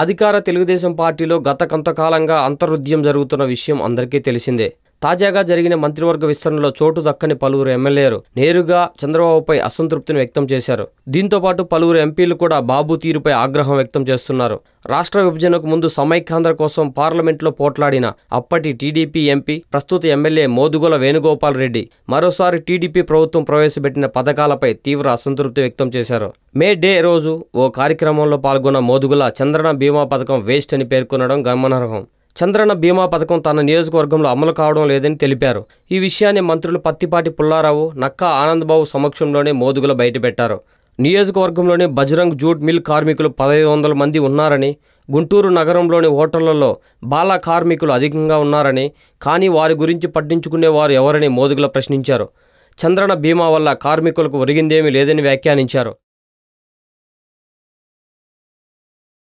అధికార తెలుగుదేశం పార్టీలో గత కొంతకాలంగా అంతరుద్యం జరుగుతున్న విషయం అందరికీ తెలిసిందే తాజాగా జరిగిన మంత్రివర్గ విస్తరణలో చోటు దక్కని పలువురు ఎమ్మెల్యేలు నేరుగా చంద్రబాబుపై అసంతృప్తిని వ్యక్తం చేశారు దీంతో పాటు పలువురు ఎంపీలు కూడా బాబు తీరుపై ఆగ్రహం వ్యక్తం చేస్తున్నారు రాష్ట్ర విభజనకు ముందు సమైక్యాంధ్ర కోసం పార్లమెంట్లో పోట్లాడిన అప్పటి టీడీపీ ఎంపీ ప్రస్తుత ఎమ్మెల్యే మోదుగుల వేణుగోపాల్ రెడ్డి మరోసారి టీడీపీ ప్రభుత్వం ప్రవేశపెట్టిన పథకాలపై తీవ్ర అసంతృప్తి వ్యక్తం చేశారు మే డే రోజు ఓ కార్యక్రమంలో పాల్గొన్న మోదుగుల చంద్రన బీమా పథకం వేస్ట్ అని పేర్కొనడం గమనార్హం చంద్రన్న బీమా పథకం తన నియోజకవర్గంలో అమలు కావడం లేదని తెలిపారు ఈ విషయాన్ని మంత్రులు పత్తిపాటి పుల్లారావు నక్కా ఆనందబాబు సమక్షంలోనే మోదుగులు బయటపెట్టారు నియోజకవర్గంలోని బజరంగ్ జూట్ మిల్ కార్మికులు పదహైదు వందల మంది ఉన్నారని గుంటూరు నగరంలోని హోటళ్లలో బాల కార్మికులు అధికంగా ఉన్నారని కానీ వారి గురించి పట్టించుకునేవారు ఎవరని మోదుగుల ప్రశ్నించారు చంద్రన బీమా వల్ల కార్మికులకు ఒరిగిందేమీ లేదని వ్యాఖ్యానించారు